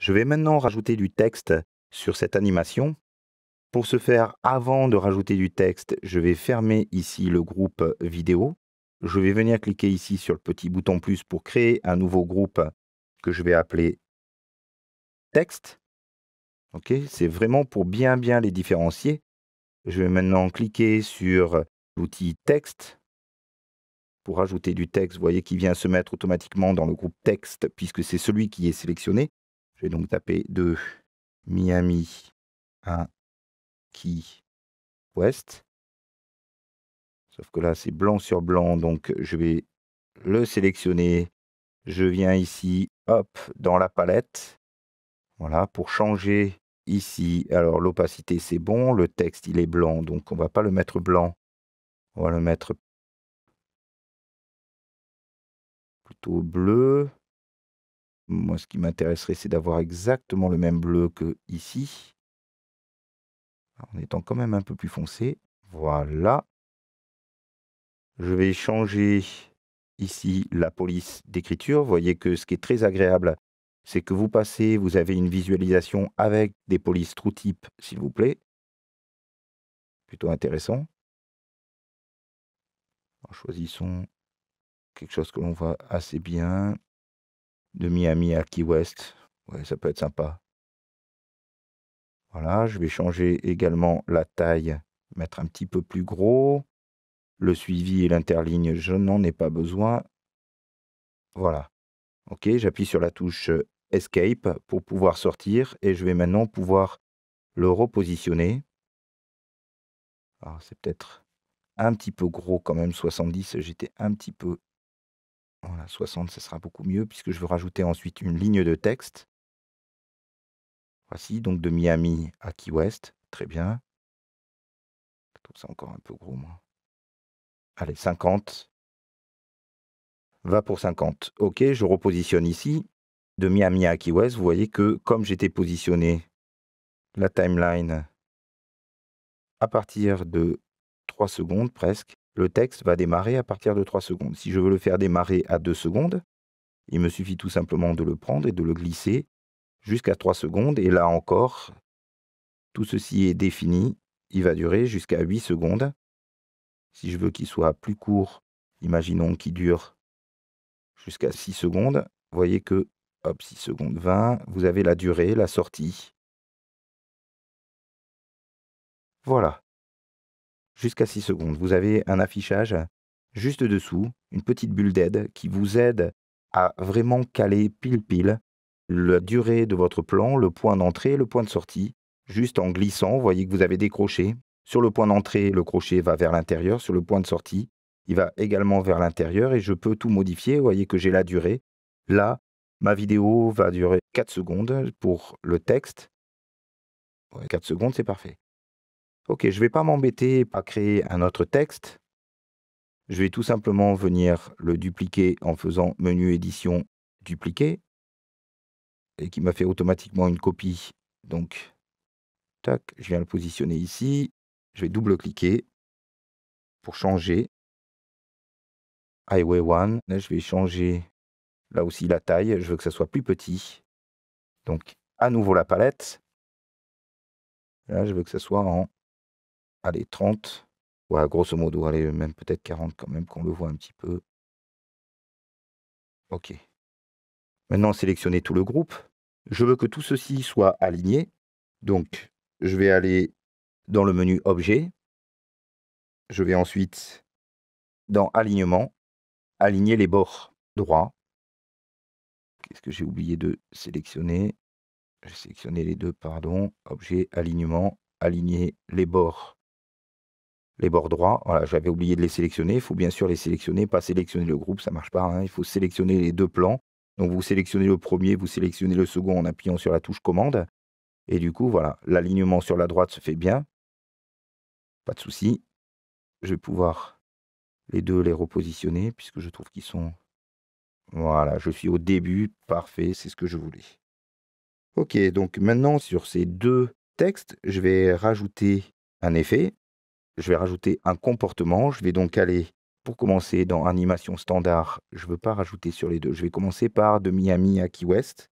Je vais maintenant rajouter du texte sur cette animation. Pour ce faire, avant de rajouter du texte, je vais fermer ici le groupe vidéo. Je vais venir cliquer ici sur le petit bouton plus pour créer un nouveau groupe que je vais appeler texte. C'est vraiment pour bien bien les différencier. Je vais maintenant cliquer sur l'outil texte. Pour ajouter du texte, vous voyez qu'il vient se mettre automatiquement dans le groupe texte puisque c'est celui qui est sélectionné. Je vais donc taper 2 Miami à Key West. Sauf que là, c'est blanc sur blanc, donc je vais le sélectionner. Je viens ici, hop, dans la palette. Voilà, pour changer ici. Alors l'opacité, c'est bon. Le texte, il est blanc, donc on ne va pas le mettre blanc. On va le mettre plutôt bleu. Moi, ce qui m'intéresserait, c'est d'avoir exactement le même bleu que ici, ah, en étant quand même un peu plus foncé. Voilà. Je vais changer ici la police d'écriture. Vous voyez que ce qui est très agréable, c'est que vous passez, vous avez une visualisation avec des polices TrueType, s'il vous plaît. Plutôt intéressant. choisissons quelque chose que l'on voit assez bien de Miami à Key West. Ouais, ça peut être sympa. Voilà, je vais changer également la taille, mettre un petit peu plus gros. Le suivi et l'interligne, je n'en ai pas besoin. Voilà. OK, j'appuie sur la touche euh, Escape pour pouvoir sortir et je vais maintenant pouvoir le repositionner. Ah, c'est peut-être un petit peu gros quand même, 70, j'étais un petit peu 60, ce sera beaucoup mieux puisque je veux rajouter ensuite une ligne de texte. Voici donc de Miami à Key West. Très bien. Je trouve ça encore un peu gros, moi. Allez, 50. Va pour 50. OK, je repositionne ici. De Miami à Key West, vous voyez que comme j'étais positionné la timeline à partir de 3 secondes presque, le texte va démarrer à partir de 3 secondes. Si je veux le faire démarrer à 2 secondes, il me suffit tout simplement de le prendre et de le glisser jusqu'à 3 secondes. Et là encore, tout ceci est défini. Il va durer jusqu'à 8 secondes. Si je veux qu'il soit plus court, imaginons qu'il dure jusqu'à 6 secondes. Vous voyez que, hop, 6 secondes 20, vous avez la durée, la sortie. Voilà jusqu'à 6 secondes. Vous avez un affichage juste dessous, une petite bulle d'aide qui vous aide à vraiment caler pile-pile la durée de votre plan, le point d'entrée, le point de sortie, juste en glissant. Vous voyez que vous avez des crochets. Sur le point d'entrée, le crochet va vers l'intérieur. Sur le point de sortie, il va également vers l'intérieur et je peux tout modifier. Vous voyez que j'ai la durée. Là, ma vidéo va durer 4 secondes pour le texte. 4 secondes, c'est parfait. OK, je ne vais pas m'embêter à créer un autre texte. Je vais tout simplement venir le dupliquer en faisant menu édition dupliquer et qui m'a fait automatiquement une copie. Donc, tac, je viens le positionner ici. Je vais double-cliquer pour changer. Highway 1, là je vais changer là aussi la taille. Je veux que ça soit plus petit. Donc, à nouveau la palette. Là, je veux que ça soit en allez, 30. Ouais, grosso modo, allez, même peut-être 40 quand même, qu'on le voit un petit peu. OK. Maintenant, sélectionner tout le groupe. Je veux que tout ceci soit aligné. Donc, je vais aller dans le menu Objet. Je vais ensuite, dans Alignement, aligner les bords droits. Qu'est-ce que j'ai oublié de sélectionner J'ai sélectionné les deux, pardon. Objet, alignement, aligner les bords les bords droits. Voilà, j'avais oublié de les sélectionner. Il faut bien sûr les sélectionner, pas sélectionner le groupe, ça marche pas. Hein. Il faut sélectionner les deux plans. Donc vous sélectionnez le premier, vous sélectionnez le second en appuyant sur la touche commande. Et du coup, voilà, l'alignement sur la droite se fait bien. Pas de souci. Je vais pouvoir les deux les repositionner puisque je trouve qu'ils sont... Voilà, je suis au début. Parfait, c'est ce que je voulais. Ok, donc maintenant sur ces deux textes, je vais rajouter un effet je vais rajouter un comportement. Je vais donc aller, pour commencer, dans animation standard. Je ne veux pas rajouter sur les deux. Je vais commencer par de Miami à Key West.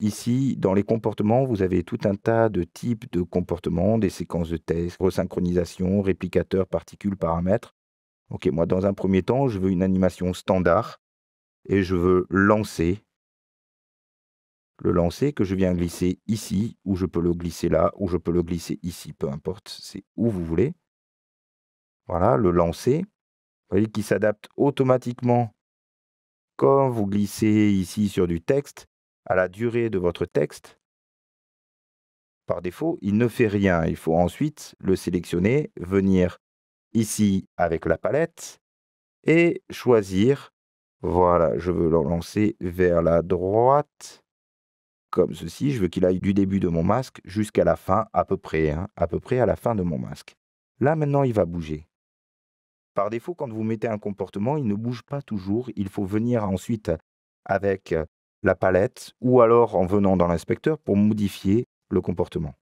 Ici, dans les comportements, vous avez tout un tas de types de comportements, des séquences de test, resynchronisation, réplicateur, particules, paramètres. Ok, moi, dans un premier temps, je veux une animation standard et je veux lancer le lancer, que je viens glisser ici, ou je peux le glisser là, ou je peux le glisser ici, peu importe, c'est où vous voulez. Voilà, le lancer. Vous voyez qu'il s'adapte automatiquement quand vous glissez ici sur du texte, à la durée de votre texte. Par défaut, il ne fait rien. Il faut ensuite le sélectionner, venir ici avec la palette et choisir. Voilà, je veux le lancer vers la droite comme ceci, je veux qu'il aille du début de mon masque jusqu'à la fin, à peu près, hein, à peu près à la fin de mon masque. Là, maintenant, il va bouger. Par défaut, quand vous mettez un comportement, il ne bouge pas toujours. Il faut venir ensuite avec euh, la palette ou alors en venant dans l'inspecteur pour modifier le comportement.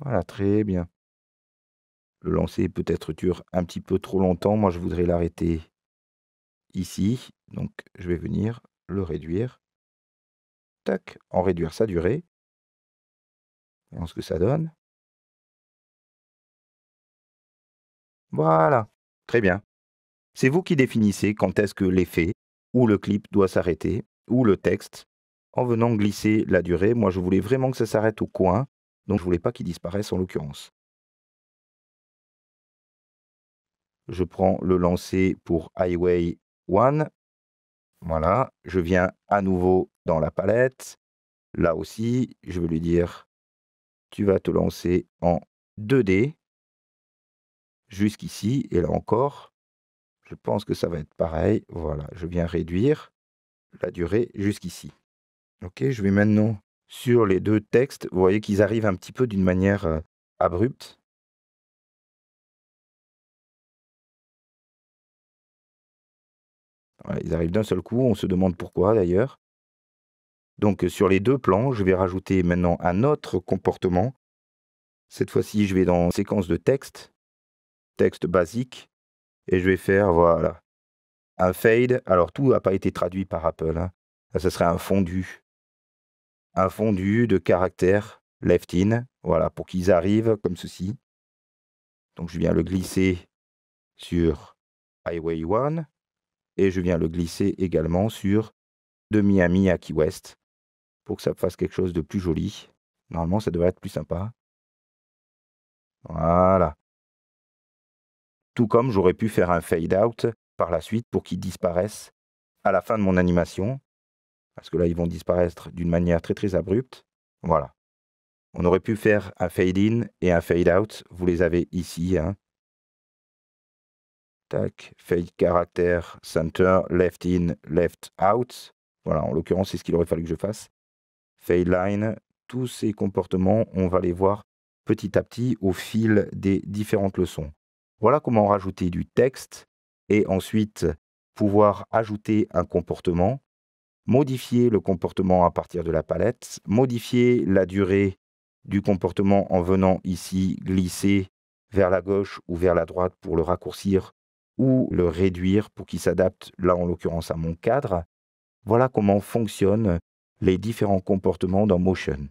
Voilà, très bien. Le lancer peut être dure un petit peu trop longtemps. Moi, je voudrais l'arrêter ici. Donc je vais venir le réduire. Tac, en réduire sa durée. Voyons ce que ça donne. Voilà, très bien. C'est vous qui définissez quand est-ce que l'effet ou le clip doit s'arrêter, ou le texte, en venant glisser la durée. Moi, je voulais vraiment que ça s'arrête au coin, donc je ne voulais pas qu'il disparaisse en l'occurrence. Je prends le lancer pour Highway One. Voilà, je viens à nouveau dans la palette. Là aussi, je vais lui dire, tu vas te lancer en 2D jusqu'ici. Et là encore, je pense que ça va être pareil. Voilà, je viens réduire la durée jusqu'ici. Ok, je vais maintenant sur les deux textes. Vous voyez qu'ils arrivent un petit peu d'une manière euh, abrupte. Ils arrivent d'un seul coup, on se demande pourquoi d'ailleurs. Donc sur les deux plans, je vais rajouter maintenant un autre comportement. Cette fois-ci, je vais dans séquence de texte, texte basique, et je vais faire, voilà, un fade. Alors tout n'a pas été traduit par Apple. Hein. ça serait un fondu. Un fondu de caractère left in, voilà, pour qu'ils arrivent comme ceci. Donc je viens le glisser sur Highway 1, et je viens le glisser également sur de Miami à Key West pour que ça fasse quelque chose de plus joli. Normalement, ça devrait être plus sympa. Voilà. Tout comme j'aurais pu faire un fade out par la suite pour qu'ils disparaissent à la fin de mon animation. Parce que là, ils vont disparaître d'une manière très très abrupte. Voilà. On aurait pu faire un fade in et un fade out. Vous les avez ici. Hein. Tac, fade character, center, left in, left out. Voilà, en l'occurrence, c'est ce qu'il aurait fallu que je fasse. Fade line, tous ces comportements, on va les voir petit à petit au fil des différentes leçons. Voilà comment rajouter du texte et ensuite pouvoir ajouter un comportement, modifier le comportement à partir de la palette, modifier la durée du comportement en venant ici glisser vers la gauche ou vers la droite pour le raccourcir ou le réduire pour qu'il s'adapte, là en l'occurrence, à mon cadre. Voilà comment fonctionnent les différents comportements dans Motion.